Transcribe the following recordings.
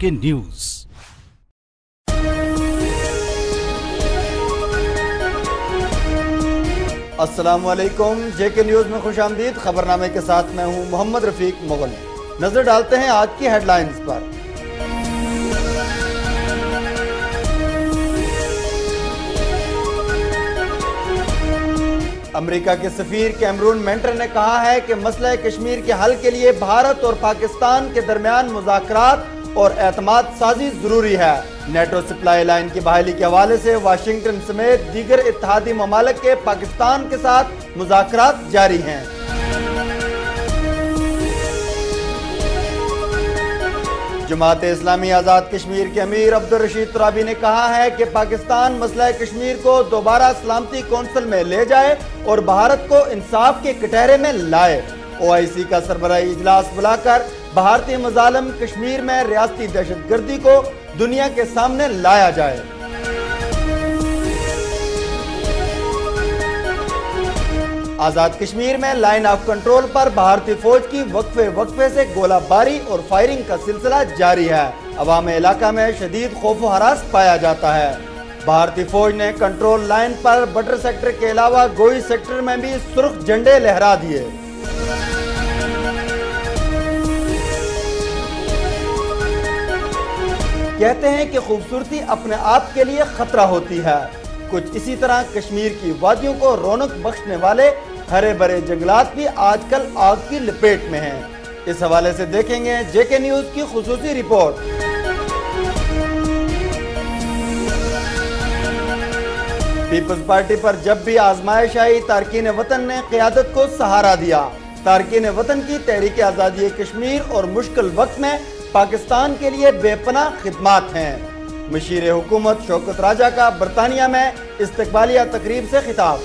के न्यूज असलम जेके न्यूज में खुश आमदीद खबरनामे के साथ मैं हूं मोहम्मद रफीक मुगल नजर डालते हैं आज की हेडलाइंस पर अमेरिका के सफीर कैमरून मेंटर ने कहा है कि मसला कश्मीर के हल के लिए भारत और पाकिस्तान के दरमियान मुजाकर और एतमाद साजी जरूरी है नेटो सप्लाई लाइन की बहाली के हवाले से वाशिंगटन समेत दीगर इतिहादी ममालक के पाकिस्तान के साथ मुजाकर जारी हैं जमात इस्लामी आज़ाद कश्मीर के अमीर अब्दुल रशीद तुराबी ने कहा है कि पाकिस्तान मसला कश्मीर को दोबारा सलामती कौंसिल में ले जाए और भारत को इंसाफ के कटहरे में लाए ओ आई सी का सरबराही इजलास बुलाकर भारतीय मजालम कश्मीर में रियाती दहशत गर्दी को दुनिया के सामने लाया जाए आजाद कश्मीर में लाइन ऑफ कंट्रोल पर भारतीय फौज की वक्फे वक्फे से गोलाबारी और फायरिंग का सिलसिला जारी है अवाम इलाका में शदीद खौफ हरास पाया जाता है भारतीय फौज ने कंट्रोल लाइन पर बटर सेक्टर के अलावा गोई सेक्टर में भी सुर्ख झंडे लहरा दिए कहते हैं कि खूबसूरती अपने आप के लिए खतरा होती है कुछ इसी तरह कश्मीर की वादियों को रौनक बख्शने वाले हरे भरे जंगलात भी आजकल आग की लपेट में हैं। इस हवाले से देखेंगे जेके न्यूज की खसूसी रिपोर्ट पीपल्स पार्टी पर जब भी आजमाइश आई तारकिन वतन ने क्यादत को सहारा दिया तारकिन वतन की तहरीक आज़ादी कश्मीर और मुश्किल वक्त में पाकिस्तान के लिए बेपना खदमात हैं मशीर हुकूमत शौकत राजा का बरतानिया में इस्तबालिया तकरीब से खिताब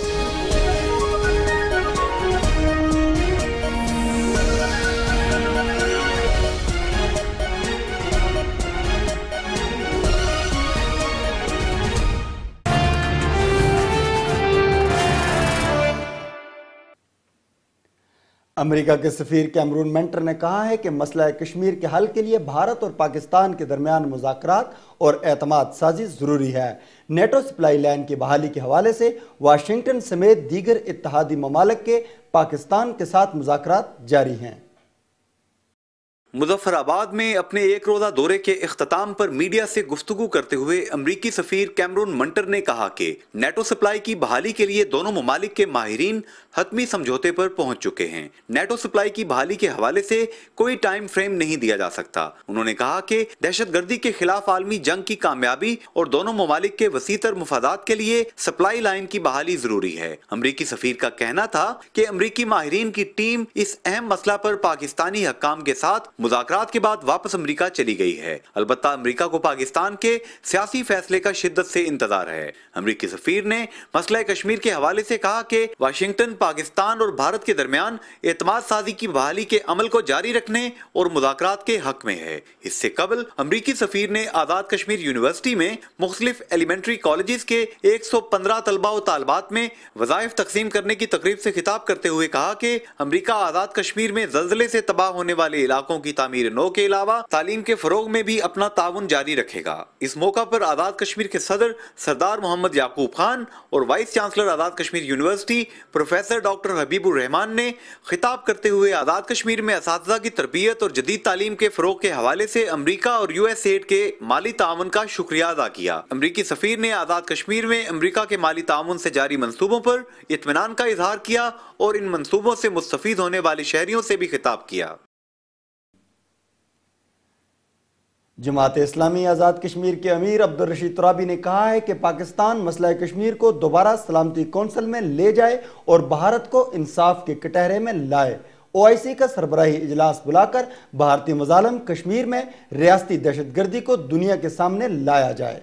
अमेरिका के सफीर कैमरून मेंटर ने कहा है कि मसला कश्मीर के हल के लिए भारत और पाकिस्तान के दरमियान मुजाकर और अहतम साजी ज़रूरी है नेटो सप्लाई लाइन की बहाली के हवाले से वाशिंगटन समेत दीगर इतिहादी ममालक के पाकिस्तान के साथ मुजाकर जारी हैं मुजफ्फराबाद में अपने एक रोज़ा दौरे के अख्ताम पर मीडिया से गुफ्तु करते हुए अमरीकी सफ़ीर कैमरून मंटर ने कहा कि नेटो सप्लाई की बहाली के लिए दोनों ममालिक के माहरीन हतमी समझौते पर पहुंच चुके हैं नेटो सप्लाई की बहाली के हवाले से कोई टाइम फ्रेम नहीं दिया जा सकता उन्होंने कहा कि दहशत गर्दी के खिलाफ आलमी जंग की कामयाबी और दोनों ममालिक के वसीतर मफादात के लिए सप्लाई लाइन की बहाली जरूरी है अमरीकी सफ़ीर का कहना था की अमरीकी माहरीन की टीम इस अहम मसला पर पाकिस्तानी हकाम के साथ मुजात के बाद वापस अमरीका चली गई है अलबत्ता अमरीका को पाकिस्तान के सियासी फैसले का शिद्दत से इंतजार है अमरीकी सफीर ने मसला कश्मीर के हवाले से कहा कि वाशिंगटन पाकिस्तान और भारत के दरमियान एतमाद साजी की बहाली के अमल को जारी रखने और मुजाकर के हक में है इससे कबल अमरीकी सफीर ने आजाद कश्मीर यूनिवर्सिटी में मुख्तलिफ एलिमेंट्री कॉलेज के एक सौ पंद्रह तलबा और तालबात में वजायफ तकसीम करने की तकरीब से खिताब करते हुए कहा कि अमरीका आजाद कश्मीर में जल्जले से तबाह होने वाले इलाकों की की तमीर नो के अलावा तालीम के फरोग में भी अपना ताउन जारी रखेगा इस मौका पर आज़ाद कश्मीर के सदर सरदार मोहम्मद याकूब खान और vice chancellor Azad Kashmir university professor doctor Habibur Rahman ने खिताब करते हुए आज़ाद कश्मीर में इस की तरबियत और जदीद तालीम के फरोग के हवाले से अमरीका और यू एस एड के माली ताउन का शुक्रिया अदा किया अमरीकी सफीर ने आज़ाद कश्मीर में अमरीका के माली ताउन से जारी मनसूबों पर इतमान का इजहार किया और इन मनसूबों से मुस्तफ़ होने वाले शहरियों से भी खिताब किया जमात इस्लामी आज़ाद कश्मीर के अमीर अब्दुल रशीद तुराबी ने कहा है कि पाकिस्तान मसला कश्मीर को दोबारा सलामती कौंसिल में ले जाए और भारत को इंसाफ के कटहरे में लाए ओ आई सी का सरबराही इजलास बुलाकर भारतीय मजालम कश्मीर में रियाती दहशत गर्दी को दुनिया के सामने लाया जाए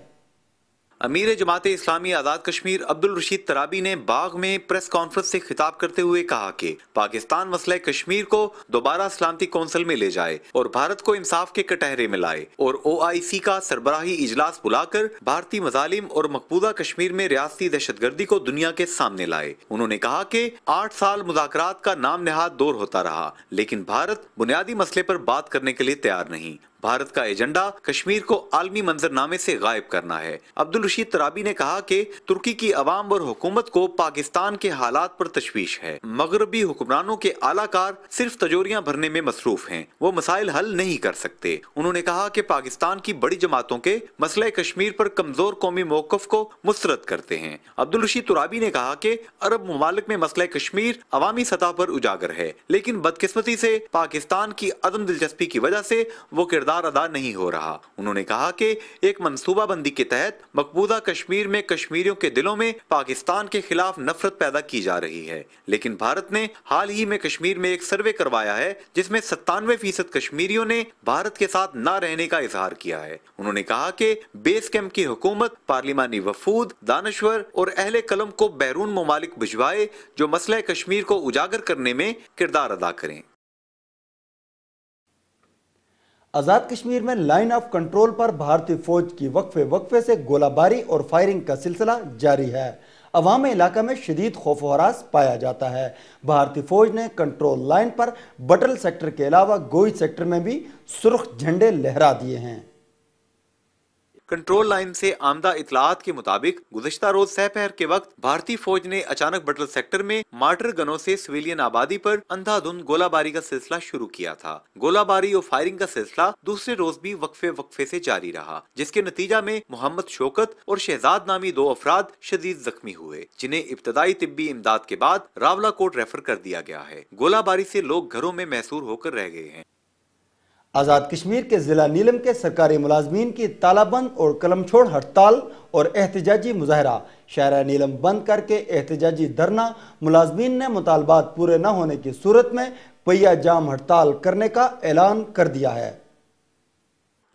अमीर जमात इस्लामी आज़ाद कश्मीर अब्दुल रशीद तराबी ने बाग में प्रेस कॉन्फ्रेंस से खिताब करते हुए कहा कि पाकिस्तान मसले कश्मीर को दोबारा सलामती कौंसिल में ले जाए और भारत को इंसाफ के कटहरे में लाए और ओ आई सी का सरबराही इजलास बुलाकर भारतीय मजालिम और मकबूजा कश्मीर में रियाती दहशत गर्दी को दुनिया के सामने लाए उन्होंने कहा की आठ साल मुजाकर का नाम नहाद दौर होता रहा लेकिन भारत बुनियादी मसले पर बात करने के लिए तैयार नहीं भारत का एजेंडा कश्मीर को आलमी मंजरनामे से गायब करना है अब्दुल रशीद तराबी ने कहा कि तुर्की की अवाम और हुकूमत को पाकिस्तान के हालात पर तशवीश है मगरबी हुक्मरानों के आलाकार सिर्फ तजोरियां भरने में मसरूफ हैं वो मसाइल हल नहीं कर सकते उन्होंने कहा कि पाकिस्तान की बड़ी जमातों के मसले कश्मीर पर कमजोर कौमी मौकफ को मुस्रद करते हैं अब्दुल रशीद तराबी ने कहा कि अरब ममालिक में मसला कश्मीर अवामी सतह पर उजागर है लेकिन बदकिस्मती से पाकिस्तान की अदम दिलचस्पी की वजह से वो किरदार किरदार अदा नहीं हो रहा उन्होंने कहा कि एक मनसूबाबंदी के तहत मकबूजा कश्मीर में कश्मीरियों के दिलों में पाकिस्तान के खिलाफ नफरत पैदा की जा रही है लेकिन भारत ने हाल ही में कश्मीर में एक सर्वे करवाया है जिसमें सत्तानवे फीसद कश्मीरियों ने भारत के साथ न रहने का इजहार किया है उन्होंने कहा कि बेस कैंप की हुकूमत पार्लिमानी वफूद दानश्वर और अहले कलम को बैरून ममालिक भिजवाए जो मसला कश्मीर को उजागर करने में किरदार अदा करें आज़ाद कश्मीर में लाइन ऑफ कंट्रोल पर भारतीय फौज की वक्फे वक्फे से गोलाबारी और फायरिंग का सिलसिला जारी है अवाम इलाका में शदीद खौफ हरास पाया जाता है भारतीय फौज ने कंट्रोल लाइन पर बटल सेक्टर के अलावा गोई सेक्टर में भी सुर्ख झंडे लहरा दिए हैं कंट्रोल लाइन से आमदा इतलात के मुताबिक गुजश्ता रोज सहपहर के वक्त भारतीय फौज ने अचानक बटल सेक्टर में मार्टर गनों से सिविलियन आबादी पर अंधाधुंध गोलाबारी का सिलसिला शुरू किया था गोलाबारी और फायरिंग का सिलसिला दूसरे रोज भी वक्फे वक्फे से जारी रहा जिसके नतीजा में मोहम्मद शोकत और शहजाद नामी दो अफराद शदीद जख्मी हुए जिन्हें इब्तदाई तिब्बी इमदाद के बाद रावला कोट रेफर कर दिया गया है गोलाबारी ऐसी लोग घरों में मैसूर होकर रह गए हैं आज़ाद कश्मीर के ज़िला नीलम के सरकारी मुलाजमीन की तालाबंद और कलम छोड़ हड़ताल और एहतजाजी मुजाहरा शहर नीलम बंद करके एहतजाजी धरना मुलाजमीन ने मुतालबात पूरे न होने की सूरत में पहिया जाम हड़ताल करने का ऐलान कर दिया है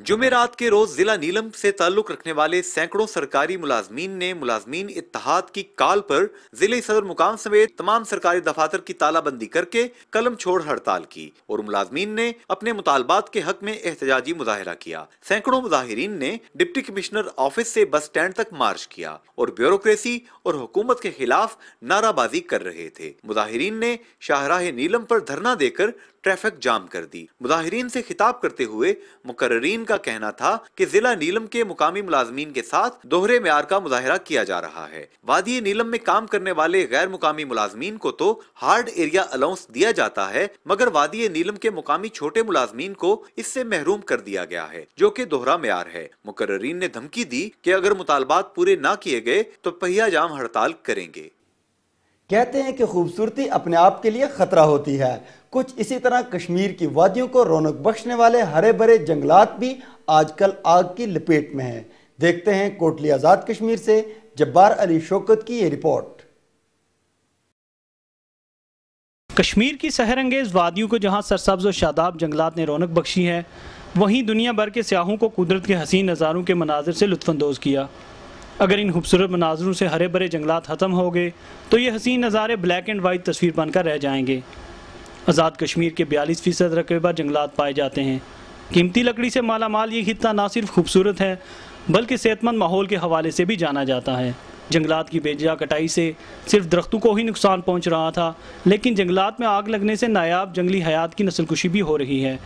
जुमेरात के रोज जिला नीलम से ताल्लुक रखने वाले सैकड़ों सरकारी मुलाजमीन ने मुलाजमीन इतिहाद की काल पर जिले सदर मुकाम समेत तमाम सरकारी दफातर की तालाबंदी करके कलम छोड़ हड़ताल की और मुलाजमीन ने अपने मुतालबात के हक में एहतजाजी मुजाहरा किया सैकड़ों मुजाहरीन ने डिप्टी कमिश्नर ऑफिस से बस स्टैंड तक मार्च किया और ब्यूरोक्रेसी और हुकूमत के खिलाफ नाराबाजी कर रहे थे मुजाहरीन ने शाहराह नीलम पर धरना देकर ट्रैफिक जाम कर दी मुजाहरीन से खिताब करते हुए मुकर्रीन का कहना था कि जिला नीलम के मुकामी मुलाजमीन के साथ दोहरे मैार का मुजाहरा किया जा रहा है वादी नीलम में काम करने वाले गैर मुकामी मुलाजमीन को तो हार्ड एरिया अलाउंस दिया जाता है मगर वादी नीलम के मुकामी छोटे मुलाजमीन को इससे महरूम कर दिया गया है जो की दोहरा मैार है मुकर्रीन ने धमकी दी की अगर मुतालबात पूरे न किए गए तो पहिया जाम हड़ताल करेंगे कहते हैं कि खूबसूरती अपने आप के लिए ख़तरा होती है कुछ इसी तरह कश्मीर की वादियों को रौनक बख्शने वाले हरे भरे जंगलात भी आजकल आग की लपेट में हैं देखते हैं कोटली आज़ाद कश्मीर से जब्बार अली शोकत की ये रिपोर्ट कश्मीर की सहरंगेज वादियों को जहां सरसब्ज और शादाब जंगलात ने रौनक बख्शी है वहीं दुनिया भर के सियाहों को कुदरत के हसीन नज़ारों के मनाजिर से लुफानंदोज़ किया अगर इन खूबसूरत मनाजरों से हरे भरे जंगलात ख़त्म हो गए तो ये हसीन नज़ारे ब्लैक एंड वाइट तस्वीर बनकर रह जाएंगे आज़ाद कश्मीर के बयालीस फ़ीसद रकबा जंगलात पाए जाते हैं कीमती लकड़ी से माला माल ये खिता ना सिर्फ खूबसूरत है बल्कि सेहतमंद माहौल के हवाले से भी जाना जाता है जंगलात की बेजा कटाई से सिर्फ दरख्तों को ही नुकसान पहुँच रहा था लेकिन जंगलात में आग लगने से नायाब जंगली हयात की नस्लकुशी भी हो रही है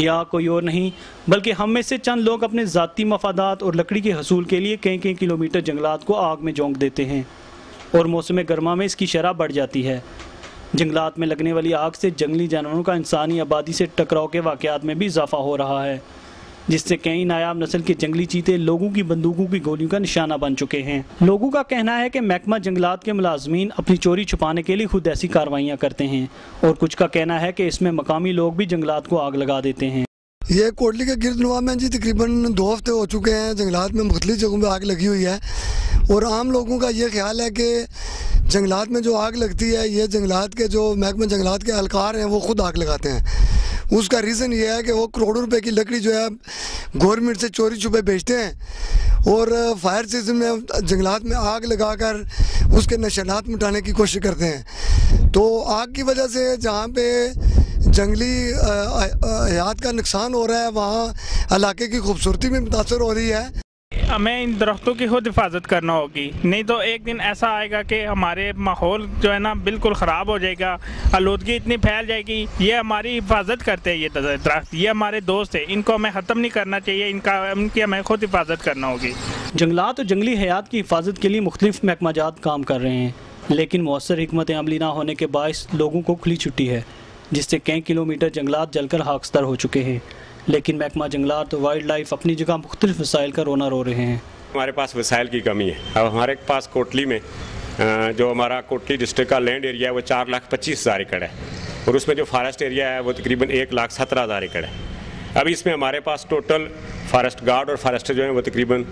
या कोई और नहीं बल्कि हम में से चंद लोग अपने ज़ाती मफादात और लकड़ी के हसूल के लिए कई कई किलोमीटर जंगलात को आग में जोंक देते हैं और मौसम गर्मा में इसकी शरह बढ़ जाती है जंगलात में लगने वाली आग से जंगली जानवरों का इंसानी आबादी से टकराव के वाक़ात में भी इजाफा हो रहा है जिससे कई नायाब नस्ल के जंगली चीते लोगों की बंदूकों की गोलियों का निशाना बन चुके हैं लोगों का कहना है कि महकमा जंगलात के मुलाजमीन अपनी चोरी छुपाने के लिए खुद ऐसी कार्रवाइयाँ करते हैं और कुछ का कहना है कि इसमें मकामी लोग भी जंगलात को आग लगा देते हैं ये कोटली के गिरद नवा में जी तकरीबन दो हफ्ते हो चुके हैं जंगलात में मुख्तलिफ जगहों पर आग लगी हुई है और आम लोगों का ये ख्याल है कि जंगलात में जो आग लगती है ये जंगलात के जो महकमा जंगलात के अहलकार हैं वो खुद आग लगाते हैं उसका रीज़न ये है कि वो करोड़ों रुपए की लकड़ी जो है गवर्नमेंट से चोरी छुपे बेचते हैं और फायर सीजन में जंगलात में आग लगाकर उसके नशनात मिटाने की कोशिश करते हैं तो आग की वजह से जहाँ पे जंगली हयात का नुकसान हो रहा है वहाँ इलाके की खूबसूरती भी मुतासर हो रही है हमें इन दरख्तों की खुद हिफाजत करना होगी नहीं तो एक दिन ऐसा आएगा कि हमारे माहौल जो है ना बिल्कुल ख़राब हो जाएगा आलूदगी इतनी फैल जाएगी ये हमारी हिफाजत करते हैं ये दरख्त ये हमारे दोस्त हैं इनको हमें ख़त्म नहीं करना चाहिए इनका इनकी हमें खुद हिफाजत करना होगी जंगलात और जंगली हयात की हिफाजत के लिए मुख्तफ महकमाजात काम कर रहे हैं लेकिन मौसर हमत अमली ना होने के बायस लोगों को खुली छुट्टी है जिससे कई किलोमीटर जंगलात जलकर हाकस्तर हो चुके हैं लेकिन महकमा जंगलात तो वाइल्ड लाइफ अपनी जगह मुख्तलिफ वसाइल का रोना रो रहे हैं हमारे पास वसाइल की कमी है अब हमारे पास कोटली में जो हमारा कोटली डिस्ट्रिक्ट का लैंड एरिया है वो चार लाख पच्चीस हज़ार एकड़ है और उसमें जो फॉरेस्ट एरिया है वो तकरीबन एक लाख सत्रह हज़ार एकड़ है अभी इसमें हमारे पास टोटल फॉरेस्ट गार्ड और फॉरेस्टर जो हैं वो तकरीबन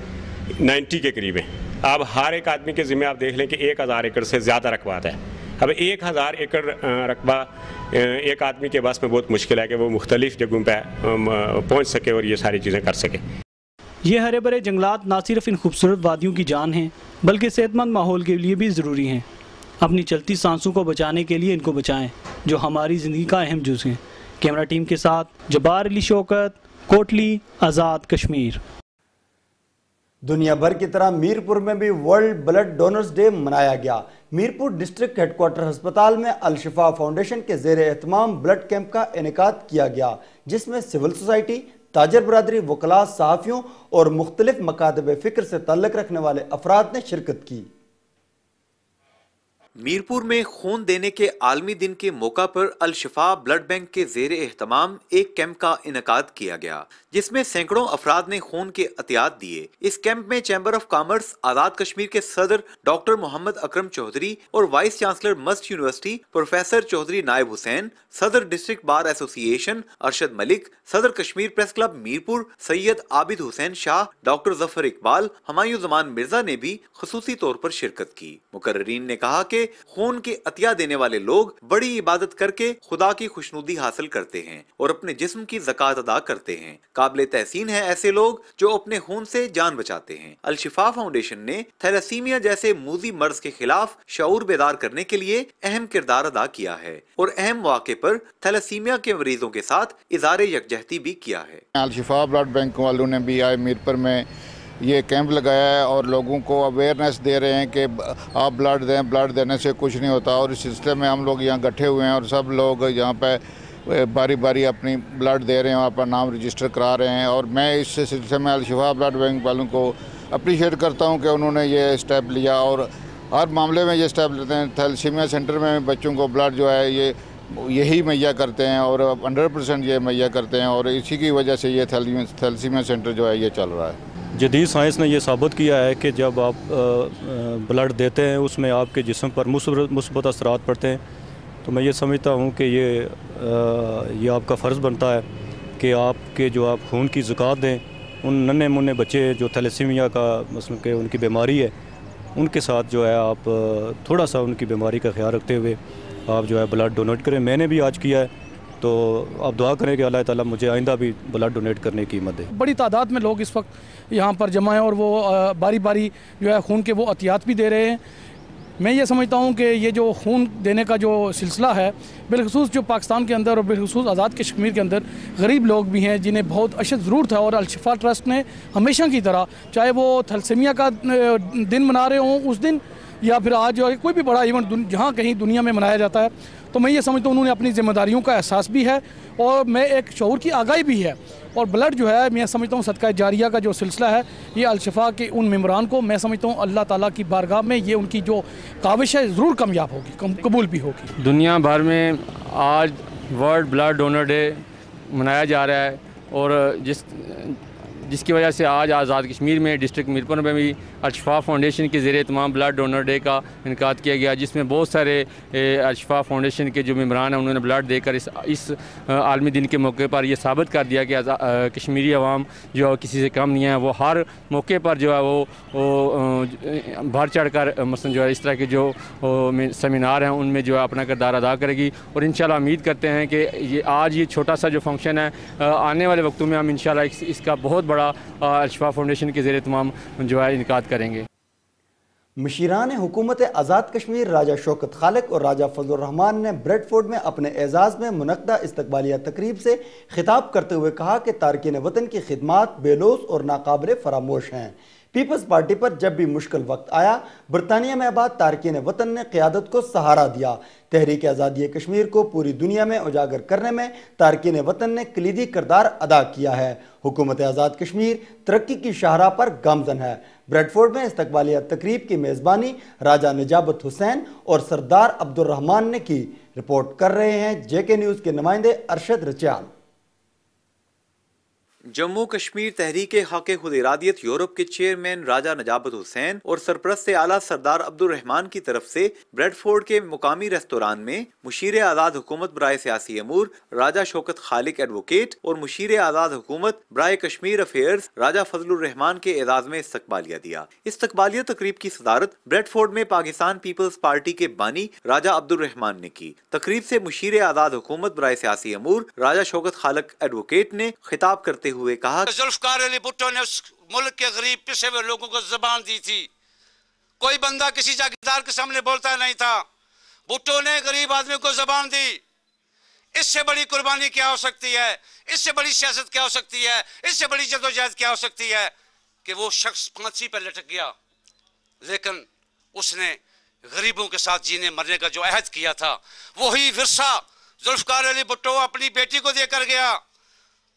नाइन्टी के करीब हैं अब हर एक आदमी के ज़िम्मे आप देख लें कि एक हज़ार एकड़ से ज़्यादा रखवाता है अब एक हज़ार एकड़ रकबा एक आदमी के पास में बहुत मुश्किल है कि वो मुख्तलिफ़ जगहों पर पहुँच सके और ये सारी चीज़ें कर सके ये हरे भरे जंगलात ना सिर्फ इन खूबसूरत वादियों की जान हैं बल्कि सेहतमंद माहौल के लिए भी ज़रूरी हैं अपनी चलती सांसों को बचाने के लिए इनको बचाएं जो हमारी ज़िंदगी का अहम जुज़ हैं कैमरा टीम के साथ जबार अली शौकत कोटली आज़ाद कश्मीर दुनिया भर की तरह मीरपुर में भी वर्ल्ड ब्लड डोनर्स डे मनाया गया मीरपुर डिस्ट्रिक्ट हेडक्वार्टर अस्पताल में अलशिफा फाउंडेशन के जेर एहतमाम ब्लड कैंप का इनका किया गया जिसमें सिविल सोसाइटी ताजर बरदरी वकला सहाफ़ियों और मुख्तलिफ मकादब फ़िक्र से तल्लक रखने वाले अफराद ने शिरकत की मीरपुर में खून देने के आलमी दिन के मौका पर अलशफा ब्लड बैंक के जेर एहतमाम एक कैंप का इनका किया गया जिसमें सैकड़ों अफराद ने खून के अहतियात दिए इस कैंप में chamber of commerce Azad Kashmir के सदर डॉक्टर मोहम्मद अक्रम चौधरी और vice chancellor MUST university professor Chaudhry Naib Hussain सदर district bar association Arshad Malik सदर Kashmir press club Mirpur Syed Abid Hussain Shah doctor Zafar Iqbal Humayun Zaman Mirza ने भी खसूसी तौर पर शिरकत की मुकर्रीन ने कहा के खून के अतिया देने वाले लोग बड़ी इबादत करके खुदा की खुशनुदी हासिल करते हैं और अपने जिस्म की जक़ात अदा करते हैं काबिल तहसीन है ऐसे लोग जो अपने खून से जान बचाते हैं अलशिफा फाउंडेशन ने थैलासीमिया जैसे मूजी मर्ज के खिलाफ शूर बेदार करने के लिए अहम किरदार अदा किया है और अहम वाक़े पर थेलासीमिया के मरीजों के साथ इजारे यकजहती भी किया है अलशिफा ब्लड बैंक वालों ने भी आए मीरपुर में ये कैंप लगाया है और लोगों को अवेयरनेस दे रहे हैं कि आप ब्लड दें ब्लड देने से कुछ नहीं होता और इस सिलसिले में हम लोग यहाँ इकट्ठे हुए हैं और सब लोग यहाँ पर बारी बारी अपनी ब्लड दे रहे हैं अपना नाम रजिस्टर करा रहे हैं और मैं इस सिलसिले में अलशफा ब्लड बैंक वालों को अप्रिशिएट करता हूँ कि उन्होंने ये स्टेप लिया और हर मामले में ये स्टेप लेते हैं थैलसीमिया सेंटर में बच्चों को ब्लड जो है ये यही मैया करते हैं और हंड्रेड परसेंट ये मैया करते हैं और इसी की वजह से ये थैलसीमिया सेंटर जो है ये चल रहा है जदीद साइंस ने यह साबित किया है कि जब आप ब्लड देते हैं उसमें आपके जिसम पर मुस्बत असरात पड़ते हैं तो मैं ये समझता हूँ कि ये ये आपका फ़र्ज़ बनता है कि आपके जो आप खून की जुकात दें उन नन्हे मुन्ने बच्चे जो थैलेसीमिया का मसल के उनकी बीमारी है उनके साथ जो है आप थोड़ा सा उनकी बीमारी का ख्याल रखते हुए आप जो है ब्लड डोनेट करें मैंने भी आज किया है तो आप दुआ करें कि अल्लाह ताला मुझे आइंदा भी ब्लड डोनेट करने की हिम्मत दे बड़ी तादाद में लोग इस वक्त यहाँ पर जमा हैं और वो बारी बारी जो है खून के वो अहतियात भी दे रहे हैं मैं ये समझता हूँ कि ये जो खून देने का जो सिलसिला है बिलखसूस जो पाकिस्तान के अंदर और बिलखसूस आज़ाद कश्मीर के अंदर गरीब लोग भी हैं जिन्हें बहुत अशद ज़रूरत है और अलशफा ट्रस्ट ने हमेशा की तरह चाहे वो थलसेमिया का दिन मना रहे हों उस दिन या फिर आज जो है कोई भी बड़ा इवेंट जहाँ कहीं दुनिया में मनाया जाता है तो मैं ये समझता हूँ उन्होंने अपनी जिम्मेदारियों का एहसास भी है और मैं एक शौर की आगाही भी है और ब्लड जो है मैं समझता हूँ सदका जारिया का जो सिलसिला है ये अलशफा के उन मम्बरान को मैं समझता हूँ अल्लाह ताला की बारगाह में ये उनकी जो काविश है ज़रूर कामयाब होगी कबूल भी होगी दुनिया भर में आज वर्ल्ड ब्लड डोनर डे मनाया जा रहा है और जिस जिसकी वजह से आज आज़ाद कश्मीर में डिस्ट्रिक्ट मीरपुर में भी अशफा फाउंडेशन के ज़रिए तमाम ब्लड डोनर डे का इनका किया गया जिसमें बहुत सारे अशफा फाउंडेशन के जो मम्बरान हैं उन्होंने ब्लड देकर इस इस आलमी दिन के मौके पर यह साबित कर दिया कि कश्मीरी आवाम जो है किसी से कम नहीं है वो हर मौके पर जो है वो, वो भर चढ़ कर मसन जो है इस तरह के जो सेमिनार हैं उनमें जो है अपना किरदार अदा करेगी और इन उम्मीद करते हैं कि ये आज ये छोटा सा जो फंक्शन है आने वाले वक्तों में हम इन इसका बहुत बड़ा बड़ा अलशफा फाउंडेशन के जेर तमाम जो है इनका करेंगे मशीरान हुकूमत आज़ाद कश्मीर राजा शौकत खालक और राजा फजलरहमान ने ब्रेडफोर्ड में अपने एजाज़ में मुनदा इस्तबालिया तकरीब से खिताब करते हुए कहा कि तारकिन वतन की खिदमत बेलोस और नाकबले फरामोश हैं पीपल्स पार्टी पर जब भी मुश्किल वक्त आया बरतानिया में आबाद तारकिन वतन ने क्यादत को सहारा दिया तहरीक आज़ादी कश्मीर को पूरी दुनिया में उजागर करने में तारकिन वतन ने कलीदी करदार अदा किया है हुकूमत आज़ाद कश्मीर तरक्की की शाहरा पर गामजन है ब्रेडफोर्ड में इस्तबालिया तकरीब की मेज़बानी राजा निजाबत हुसैन और सरदार अब्दुलरहमान ने की रिपोर्ट कर रहे हैं जे के न्यूज़ के नुमाइंदे अरशद रचयाल जम्मू कश्मीर तहरीक हक इरादियत यूरोप के चेयरमैन राजा नजाबत हुसैन और सरप्रस्त आला सरदार अब्दुलरहमान की तरफ से ब्रेडफोर्ड के मुकामी रेस्तोरान में मुशीर आज़ाद हुकूमत बरए सियासी अमूर राजा शौकत खालिक एडवोकेट और मुशीर आज़ाद हुकूमत बरए कश्मीर अफेयर्स राजा फजलान के एजाज में इस्तबालिया दिया इस्तबालिया तकरीब की सदारत ब्रेडफोर्ड में पाकिस्तान पीपल्स पार्टी के बानी राजा अब्दुलरहमान ने की तकरीब से मुशीर आज़ाद हुकूमत बरए सियासी अमूर राजा शौकत खालक एडवोकेट ने खिताब करते हुए कहा जुल्फकार अली भुट्टो ने उस मुल्क के गरीब पिसे हुए लोगों को जबान दी थी कोई बंदा किसी जागीरदार के सामने बोलता नहीं था भुट्टो ने गरीब आदमी को जबान दी इससे बड़ी कुर्बानी क्या हो सकती है इससे बड़ी सियासत क्या हो सकती है इससे बड़ी जदोजहद क्या हो सकती है कि वो शख्स फांसी पर लटक गया लेकिन उसने गरीबों के साथ जीने मरने का जो अहद किया था वही विरसा जुल्फकार अली भुट्टो अपनी बेटी को देकर गया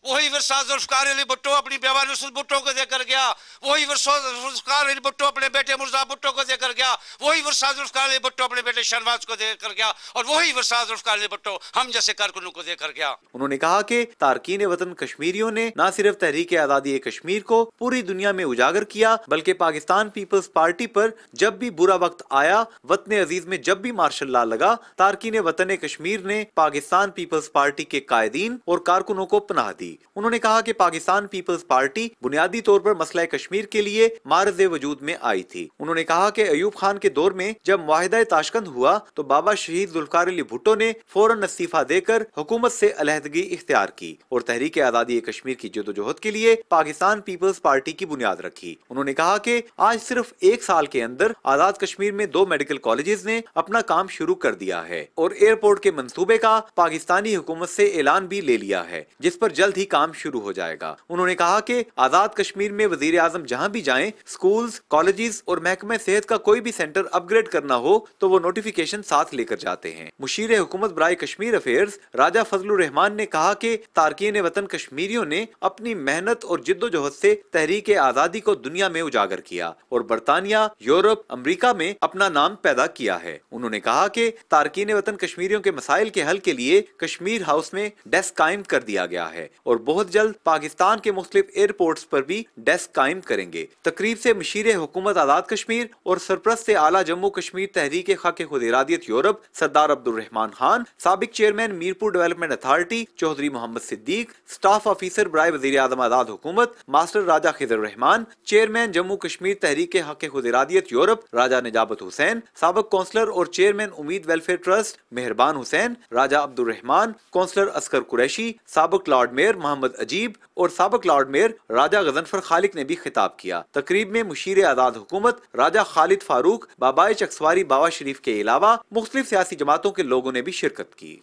वही वरसाद जुल्फकार अली भुट्टो अपनी बेवा नुसरत भुट्टो को देकर गया वही वरसादुल्फकार अली भुट्टो अपने बेटे मुर्जा भुट्टो को देकर गया वही वरसाद जुल्फकार अली भुट्टो अपने बेटे शहनवाज को देकर गया और वही वरसाद जुल्फकार अली भुट्टो हम जैसे कारकुनों को देकर गया उन्होंने कहा की तारकिन वतन कश्मीरियों ने न सिर्फ तहरीक आज़ादी कश्मीर को पूरी दुनिया में उजागर किया बल्कि पाकिस्तान पीपल्स पार्टी पर जब भी बुरा वक्त आया वतन अजीज में जब भी मार्शल ला लगा तारकिन वतन कश्मीर ने पाकिस्तान पीपल्स पार्टी के कायदीन और कारकुनों को पनाह दी उन्होंने कहा कि पाकिस्तान पीपल्स पार्टी बुनियादी तौर पर मसला कश्मीर के लिए मारज वजूद में आई थी उन्होंने कहा कि अयूब खान के दौर में जब माहिदा ताशकंद हुआ तो बाबा शहीद जुल्फार अली भुट्टो ने फौरन इस्तीफा देकर हुकूमत से अलहदगी इख्तियार की और तहरीक आज़ादी कश्मीर की जदोजहद के लिए पाकिस्तान पीपल्स पार्टी की बुनियाद रखी उन्होंने कहा की आज सिर्फ एक साल के अंदर आज़ाद कश्मीर में दो मेडिकल कॉलेजेस ने अपना काम शुरू कर दिया है और एयरपोर्ट के मंसूबे का पाकिस्तानी हुकूमत से ऐलान भी ले लिया है जिस पर जल्द ही ही काम शुरू हो जाएगा उन्होंने कहा कि आजाद कश्मीर में वजीर आजम जहाँ भी जाए स्कूल कॉलेजेस और महकमे सेहत का कोई भी सेंटर अपग्रेड करना हो तो वो नोटिफिकेशन साथ लेकर जाते हैं मुशीर हुकूमत बरए कश्मीर अफेयर राजा फजल रहमान ने कहा की तारकिन वतन कश्मीरियों ने अपनी मेहनत और जिद्दोजहद से तहरीक आज़ादी को दुनिया में उजागर किया और बरतानिया यूरोप अमरीका में अपना नाम पैदा किया है उन्होंने कहा की तारकिन वतन कश्मीरियों के मसाइल के हल के लिए कश्मीर हाउस में डेस्क कायम कर दिया गया है और और बहुत जल्द पाकिस्तान के मुख्तलिफ एयरपोर्ट पर भी डेस्क कायम करेंगे तकरीब से मशीर हुकूमत आज़ाद कश्मीर और सरप्रस्त आला जम्मू कश्मीर तहरीक खुद इरादियत यूरोप सरदार अब्दुलरहमान खान सबक chairman Mirpur development authority Chaudhry Mohammad Siddique staff officer ब्राय वजी आजम आज़ाद हुकूमत मास्टर राजा खिजर रहमान चेयरमैन जम्मू कश्मीर तहरीक हक इरादियत यूरोप राजा निजाबत हुसैन सबक कौंसलर और चेयरमैन उम्मीद welfare trust Meherban Hussain Raja Abdulrehman councillor Askar Qureshi सबक लॉर्ड मेयर मेयर मोहम्मद अजीब और सबक लॉर्ड मेयर राजा गजनफर खालिक ने भी खिताब किया तकरीब में मुशीर आजाद हुकूमत राजा खालिद फारूक बाबा चकसवारी बाबा शरीफ के अलावा मुख्तलिफ सियासी जमातों के लोगों ने भी शिरकत की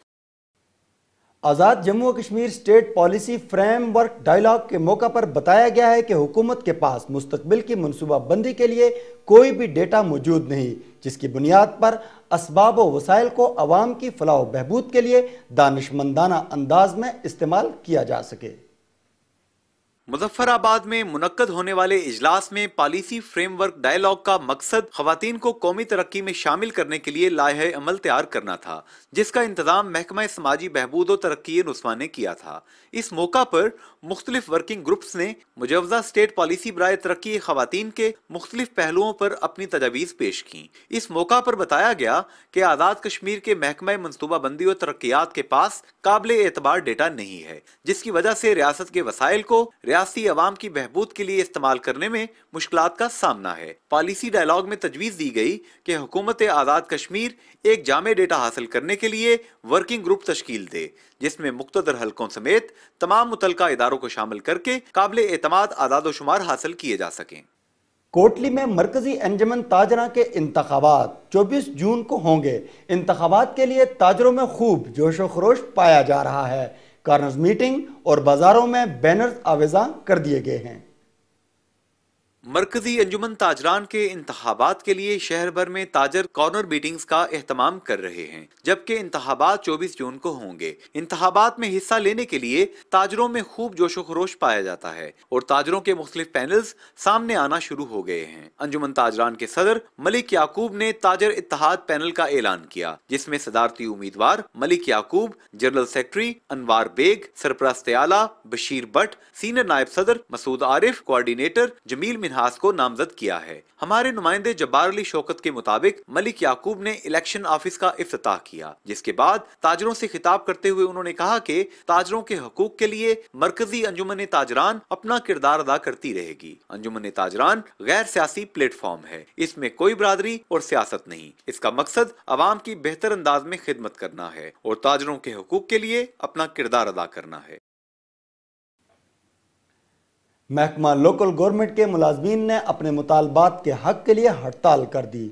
आज़ाद जम्मू और Kashmir state policy framework dialogue के मौका पर बताया गया है कि हुकूमत के पास मुस्तबिल की मनसूबाबंदी के लिए कोई भी डेटा मौजूद नहीं जिसकी बुनियाद पर इसबाब वसाइल को आवाम की फलाह बहबूद के लिए दानशमंदाना अंदाज में इस्तेमाल किया जा सके मुजफ्फराबाद में मुनद होने वाले इजलास में पॉलिसी फ्रेमवर्क डायलॉग का मकसद खुवान को कौमी तरक्की में शामिल करने के लिए लाह अमल तैयार करना था जिसका इंतजाम महकमा समाजी बहबूद और तरक्की नुस्वा ने किया था इस मौका पर मुख्तलिफ वर्किंग ग्रुप्स ने मुजवजा स्टेट पॉलिसी बरए तरक्की खुवान के मुख्तलिफ पहलुओं पर अपनी तजावीज़ पेश की इस मौका पर बताया गया कि आज़ाद कश्मीर के महकमा मनसूबाबंदी और तरक्यात के पास काबिल एतबार डेटा नहीं है जिसकी वजह से रियासत के वसाइल को रियासी अवाम की बहबूद के लिए इस्तेमाल करने में मुश्किल का सामना है पॉलिसी डायलॉग में तजवीज़ दी गई कि हुकूमत आज़ाद कश्मीर एक जामे डेटा हासिल करने के लिए वर्किंग ग्रुप तश्कील दे जिसमें मुख्तर हल्कों समेत तमाम मुतल इदारों को शामिल करके काबिल एतम आदाद शुमार हासिल किए जा सकें कोटली में मरकजी अंजमन ताजरा के इंतबात चौबीस जून को होंगे इंतबात के लिए ताजरों में खूब जोश व खरोश पाया जा रहा है कार्नर्स मीटिंग और बाजारों में बैनर्स आवेजा कर दिए गए हैं मरकजी अंजुमन ताजरान के इंतबात के लिए शहर भर में ताजर कॉर्नर मीटिंग्स का अहतमाम कर रहे हैं जबकि इंतबात 24 जून को होंगे इंतबात में हिस्सा लेने के लिए ताजरों में खूब जोशो खरोश पाया जाता है और ताजरों के मुख्तलिफ पैनल्स सामने आना शुरू हो गए हैं अंजुमन ताजरान के सदर मलिक याकूब ने ताजर इतिहाद पैनल का ऐलान किया जिसमे सदारती उम्मीदवार मलिक याकूब जनरल सेक्रेटरी अनवार बेग सरप्रस्त आला बशीर भट्ट सीनियर नायब सदर मसूद आरिफ कोआर्डिनेटर जमील मिनहास को नामजद किया है हमारे नुमाइंदे जब्बार अली शौकत के मुताबिक मलिक याकूब ने इलेक्शन ऑफिस का अफ्ताह किया जिसके बाद ताजरों से खिताब करते हुए उन्होंने कहा कि ताजरों के हकूक के लिए मरकजी अंजुमन ताजरान अपना किरदार अदा करती रहेगी अंजुमन ताजरान गैर सियासी प्लेटफॉर्म है इसमें कोई बरदरी और सियासत नहीं इसका मकसद आवाम की बेहतर अंदाज में खिदमत करना है और ताजरों के हकूक के लिए अपना किरदार अदा करना है महकमा लोकल गवर्नमेंट के मुलाजमीन ने अपने मुतालबात के हक के लिए हड़ताल कर दी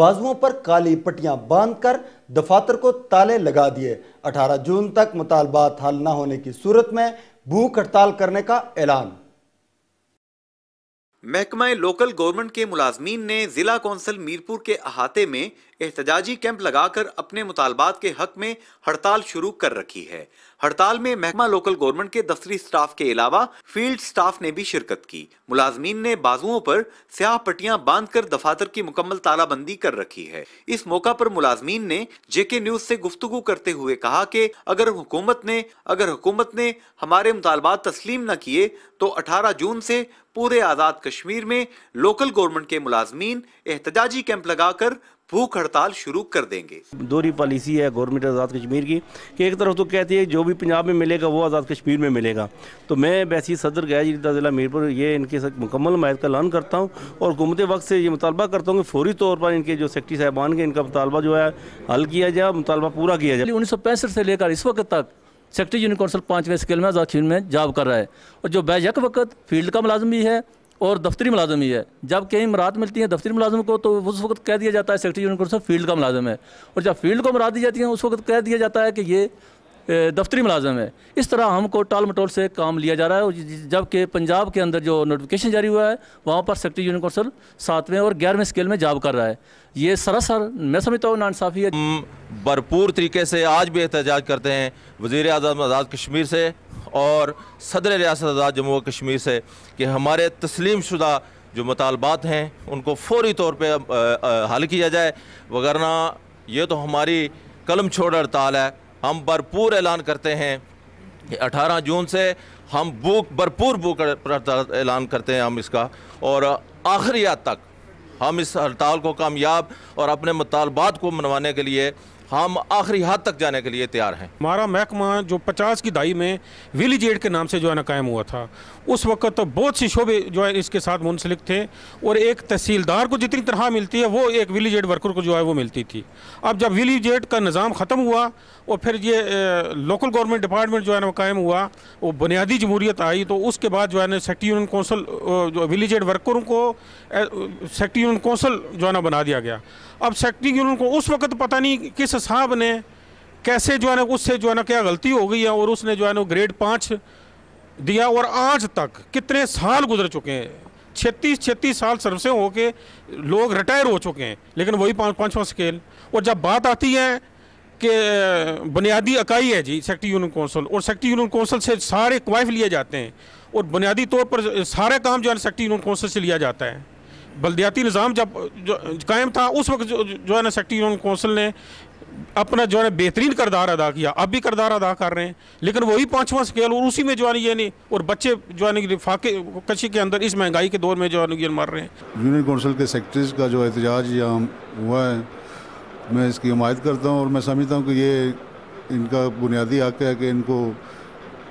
बाजुओं पर काली पट्टियां बांधकर दफातर को ताले लगा दिए 18 जून तक मुतालबात हल न होने की सूरत में भूख हड़ताल करने का ऐलान महकमा लोकल गवर्नमेंट के मुलाजमीन ने जिला कौंसिल मीरपुर के अहाते में एहतजाजी कैंप लगाकर अपने मुतालबात के हक में हड़ताल शुरू कर रखी है हड़ताल में महकमा लोकल गवर्नमेंट के दफ्तरी स्टाफ के अलावा फील्ड स्टाफ ने भी शिरकत की मुलाजमीन ने बाजुओं पर स्याह पट्टियां बांध कर दफातर की मुकम्मल तालाबंदी कर रखी है इस मौका पर मुलाजमीन ने जेके न्यूज से गुफ्तगु करते हुए कहा कि अगर हुकूमत ने अगर हुकूमत ने हमारे मुतालबात तस्लीम न किए तो अठारह जून से पूरे आज़ाद कश्मीर में लोकल गवर्नमेंट के मुलाजमीन एहतजाजी कैंप लगाकर भूख हड़ताल शुरू कर देंगे दोहरी पॉलिसी है गवर्नमेंट आज़ाद कश्मीर की कि एक तरफ तो कहती है जो भी पंजाब में मिलेगा वो आज़ाद कश्मीर में मिलेगा तो मैं वैसी सदर गया जीता ज़िला मीरपुर ये इनके मुकम्मल हमायत का ऐलान करता हूँ और घूमते वक्त से ये मुतालबा करता हूँ कि फौरी तौर पर इनके जो सेक्रेटरी साहबान के इनका मुतालबा जो है हल किया जाए मुतालबा पूरा किया जाए उन्नीस सौ से लेकर इस वक्त तक सेक्रेटरी यूनियन कौंसिल पाँचवें स्केल में आज़ाद कश्मीर में जॉब कर रहा है और जो बैजक वक्त फील्ड का मुलाजम भी है और दफ्तरी मुलाजम ही है जब कहीं मराद मिलती है दफ्तरी मुलाजम को तो उस वक्त कह दिया जाता है सेक्रेटरी यूनियन कौंसिल फील्ड का मुलाजम है और जब फील्ड को मरात दी जाती है उस वक्त कह दिया जाता है कि ये दफ्तरी मुलाजम है इस तरह हमको टाल मटोल से काम लिया जा रहा है जबकि पंजाब के अंदर जो नोटिफिकेशन जारी हुआ है वहाँ पर सेक्रेटरी यूनियन कौंसिल सातवें और ग्यारहवें स्केल में जॉब कर रहा है ये सरासर मैं समझता हूँ नासाफ़ी है भरपूर तरीके से आज भी एहतजाज करते हैं वज़ी अजम आज़ाद कश्मीर से और सदर रियासत आज़ाद जम्मू और कश्मीर से कि हमारे तस्लीम शुदा जो मतालबात हैं उनको फौरी तौर पर हल किया जाए वगरना ये तो हमारी कलम छोड़ हड़ताल है हम भरपूर ऐलान करते हैं कि अठारह जून से हम बुक भरपूर भूख ऐलान करते हैं हम इसका और आखिरी हद तक हम इस हड़ताल को कामयाब और अपने मुतालबात को मनवाने के लिए हम आखिरी हद तक जाने के लिए तैयार हैं हमारा महकमा जो पचास की दाई में विलेज एड के नाम से जो है ना कायम हुआ था उस वक्त तो बहुत सी शोबे जो है इसके साथ मुंसलिक थे और एक तहसीलदार को जितनी तरह मिलती है वो एक विलेज एड वर्कर को जो है वो मिलती थी अब जब विलेज एड का निज़ाम ख़त्म हुआ और फिर ये लोकल गवर्नमेंट डिपार्टमेंट जो है ना कायम हुआ वो बुनियादी जमूरियत आई तो उसके बाद जो है ना sector union council village aid वर्करों को सेक्टर यूनियन कौंसल जो है ना बना दिया गया अब सेक्रेटरी यूनियन को उस वक्त पता नहीं किस साहब ने कैसे जो है ना उससे जो है ना क्या गलती हो गई है और उसने जो है ना ग्रेड पाँच दिया और आज तक कितने साल गुजर चुके हैं छत्तीस छत्तीस साल सर्व हो के लोग रिटायर हो चुके हैं लेकिन वही पाँच पाँचवा स्केल और जब बात आती है कि बुनियादी इकाई है जी सेक्टरी यूनियन कौंसिल और सेक्टरी यूनियन कौंसिल से सारे क्वाइफ लिए जाते हैं और बुनियादी तौर पर सारे काम जो है सेक्टरी यूनियन कौंसिल से लिया जाता है बलदियाती निज़ाम जब कायम था उस वक्त जो, है ना सेक्रेटरी यूनियन कौंसिल ने अपना जो है ना बेहतरीन करदार अदा किया अब भी करदार अदा कर रहे हैं लेकिन वही पाँचवा स्केल और उसी में जो है ये नहीं और बच्चे जो है फाके कशी के अंदर इस महंगाई के दौर में जो है मर रहे हैं यूनियन कौंसिल के सेक्रेटरीज का जो एहतजाज या हुआ है मैं इसकी हमायत करता हूँ और मैं समझता हूँ कि ये इनका बुनियादी हक है कि इनको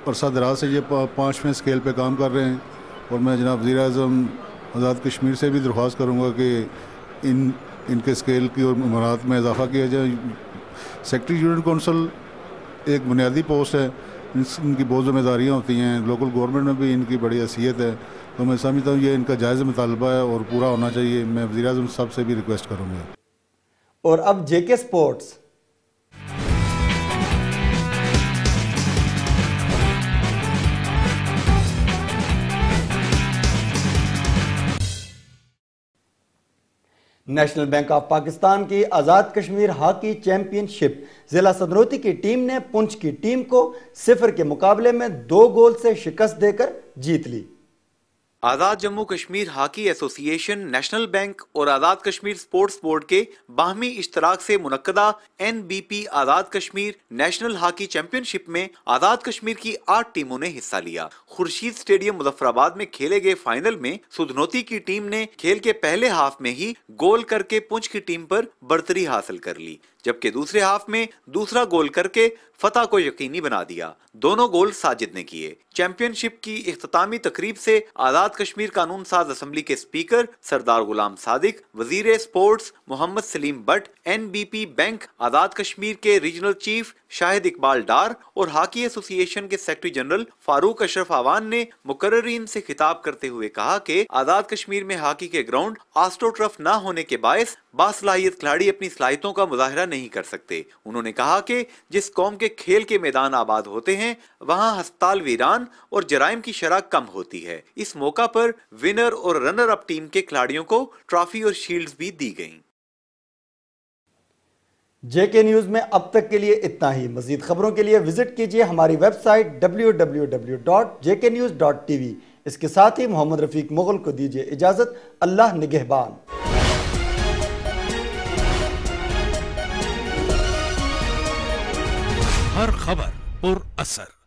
परसा दराज से ये पाँचवें स्केल पर काम कर रहे हैं और मैं जनाब वजी अजम आज़ाद कश्मीर से भी दरख्वास्त करूँगा कि इन इनके स्केल की और मराहत में इजाफा किया जाए सेक्रेटरी यूनियन कौंसल एक बुनियादी पोस्ट है इनकी बहुत जिम्मेदारियाँ होती हैं लोकल गवर्नमेंट में भी इनकी बड़ी हैसियत है तो मैं समझता हूँ ये इनका जायज़ मुतालबा है और पूरा होना चाहिए मैं वजी अजम साहब से भी रिक्वेस्ट करूँगा और अब J K sports national bank of Pakistan की आज़ाद कश्मीर हॉकी चैंपियनशिप ज़िला सदरोती की टीम ने पुंछ की टीम को सिफर के मुकाबले में दो गोल से शिकस्त देकर जीत ली Azad Jammu Kashmir hockey association national bank और आज़ाद कश्मीर स्पोर्ट्स बोर्ड के बाहमी इश्तराक से मुनदा N B P Azad Kashmir national hockey championship में आज़ाद कश्मीर की आठ टीमों ने हिस्सा लिया खुर्शीद स्टेडियम मुजफ्फराबाद में खेले गए फाइनल में सुधनोती की टीम ने खेल के पहले हाफ में ही गोल करके पुंछ की टीम पर बढ़तरी हासिल कर ली जबकि दूसरे हाफ में दूसरा गोल करके फतह को यकीनी बना दिया दोनों गोल साजिद ने किए चैंपियनशिप की अख्तामी तकरीब से आज़ाद कश्मीर कानून साज असम्बली के स्पीकर सरदार गुलाम सादिक वजीर sports Mohammad Saleem Butt N B P bank Azad Kashmir के रीजनल चीफ शाहिद इकबाल डार और हॉकी एसोसिएशन के सेक्रेटरी जनरल फारूक अशरफ आवान ने मुकर्रीन से खिताब करते हुए कहा कि आज़ाद कश्मीर में हॉकी के ग्राउंड आस्ट्रोट्रफ न होने के बायस बासलाहियत खिलाड़ी अपनी सलाहितों का मुजाहरा नहीं नहीं कर सकते उन्होंने कहा कि जिस कौम के खेल के मैदान आबाद होते हैं वहाँ हस्पताल वीरान और जराइम की शराब कम होती है इस मौका पर विनर और रनर अप टीम के खिलाड़ियों को ट्रॉफी और शील्ड भी दी गई जेके न्यूज में अब तक के लिए इतना ही मजीद खबरों के लिए विजिट कीजिए हमारी वेबसाइट डब्ल्यू इसके साथ ही मोहम्मद रफीक मुगल को दीजिए इजाजत अल्लाह निगहबान हर खबर पुर असर